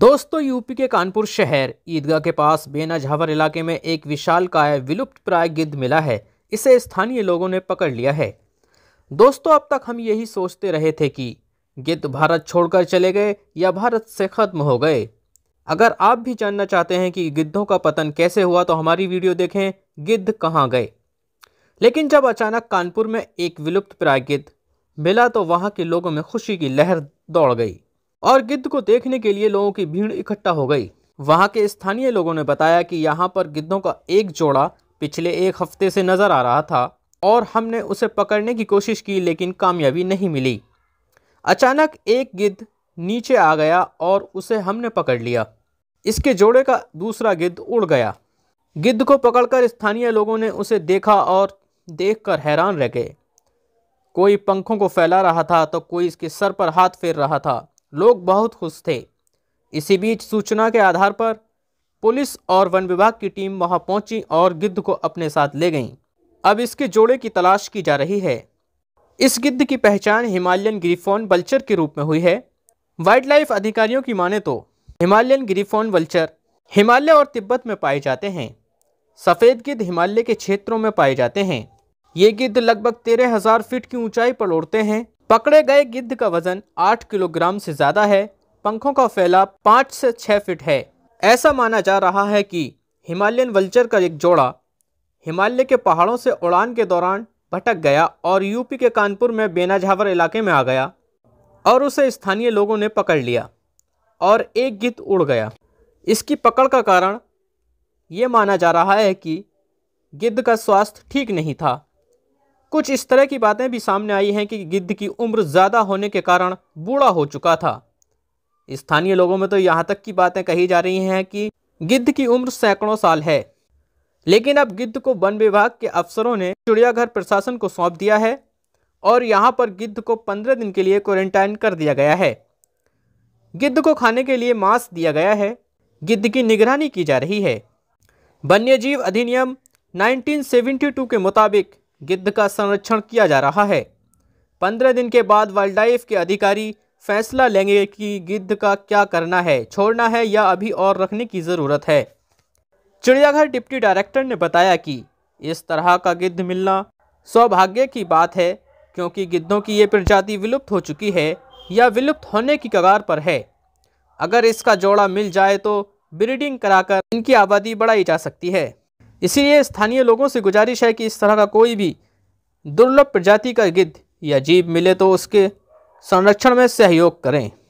दोस्तों यूपी के कानपुर शहर ईदगाह के पास बेनाझावर इलाके में एक विशाल काय विलुप्त प्राय गिद्ध मिला है इसे स्थानीय लोगों ने पकड़ लिया है दोस्तों अब तक हम यही सोचते रहे थे कि गिद्ध भारत छोड़कर चले गए या भारत से ख़त्म हो गए अगर आप भी जानना चाहते हैं कि गिद्धों का पतन कैसे हुआ तो हमारी वीडियो देखें गिद्ध कहाँ गए लेकिन जब अचानक कानपुर में एक विलुप्त प्राय गिद्ध मिला तो वहाँ के लोगों में खुशी की लहर दौड़ गई और गिद्ध को देखने के लिए लोगों की भीड़ इकट्ठा हो गई वहां के स्थानीय लोगों ने बताया कि यहाँ पर गिद्धों का एक जोड़ा पिछले एक हफ्ते से नज़र आ रहा था और हमने उसे पकड़ने की कोशिश की लेकिन कामयाबी नहीं मिली अचानक एक गिद्ध नीचे आ गया और उसे हमने पकड़ लिया इसके जोड़े का दूसरा गिद्ध उड़ गया गिद्ध को पकड़कर स्थानीय लोगों ने उसे देखा और देखकर हैरान रह गए कोई पंखों को फैला रहा था तो कोई इसके सर पर हाथ फेर रहा था लोग बहुत खुश थे इसी बीच सूचना के आधार पर पुलिस और वन विभाग की टीम वहां पहुंची और गिद्ध को अपने साथ ले गईं। अब इसके जोड़े की तलाश की जा रही है इस गिद्ध की पहचान हिमालयन ग्रीफोन वल्चर के रूप में हुई है वाइल्ड लाइफ अधिकारियों की माने तो हिमालयन ग्रीफोन वल्चर हिमालय और तिब्बत में पाए जाते हैं सफ़ेद गिद्ध हिमालय के क्षेत्रों में पाए जाते हैं ये गिद्ध लगभग तेरह हज़ार फीट की ऊंचाई पर उड़ते हैं पकड़े गए गिद्ध का वजन आठ किलोग्राम से ज़्यादा है पंखों का फैलाव पाँच से छः फीट है ऐसा माना जा रहा है कि हिमालयन वल्चर का एक जोड़ा हिमालय के पहाड़ों से उड़ान के दौरान भटक गया और यूपी के कानपुर में बेनाझावर इलाके में आ गया और उसे स्थानीय लोगों ने पकड़ लिया और एक गिद्ध उड़ गया इसकी पकड़ का कारण ये माना जा रहा है कि गिद्ध का स्वास्थ्य ठीक नहीं था कुछ इस तरह की बातें भी सामने आई हैं कि गिद्ध की उम्र ज़्यादा होने के कारण बूढ़ा हो चुका था स्थानीय लोगों में तो यहाँ तक की बातें कही जा रही हैं कि गिद्ध की उम्र सैकड़ों साल है लेकिन अब गिद्ध को वन विभाग के अफसरों ने चिड़ियाघर प्रशासन को सौंप दिया है और यहाँ पर गिद्ध को पंद्रह दिन के लिए क्वारंटाइन कर दिया गया है गिद्ध को खाने के लिए मांस दिया गया है गिद्ध की निगरानी की जा रही है वन्यजीव अधिनियम 1972 के मुताबिक गिद्ध का संरक्षण किया जा रहा है पंद्रह दिन के बाद वाइल्ड लाइफ के अधिकारी फैसला लेंगे कि गिद्ध का क्या करना है छोड़ना है या अभी और रखने की ज़रूरत है चिड़ियाघर डिप्टी डायरेक्टर ने बताया कि इस तरह का गिद्ध मिलना सौभाग्य की बात है क्योंकि गिद्धों की ये प्रजाति विलुप्त हो चुकी है या विलुप्त होने की कगार पर है अगर इसका जोड़ा मिल जाए तो ब्रीडिंग कराकर इनकी आबादी बढ़ाई जा सकती है इसीलिए स्थानीय लोगों से गुजारिश है कि इस तरह का कोई भी दुर्लभ प्रजाति का गिद्ध या जीव मिले तो उसके संरक्षण में सहयोग करें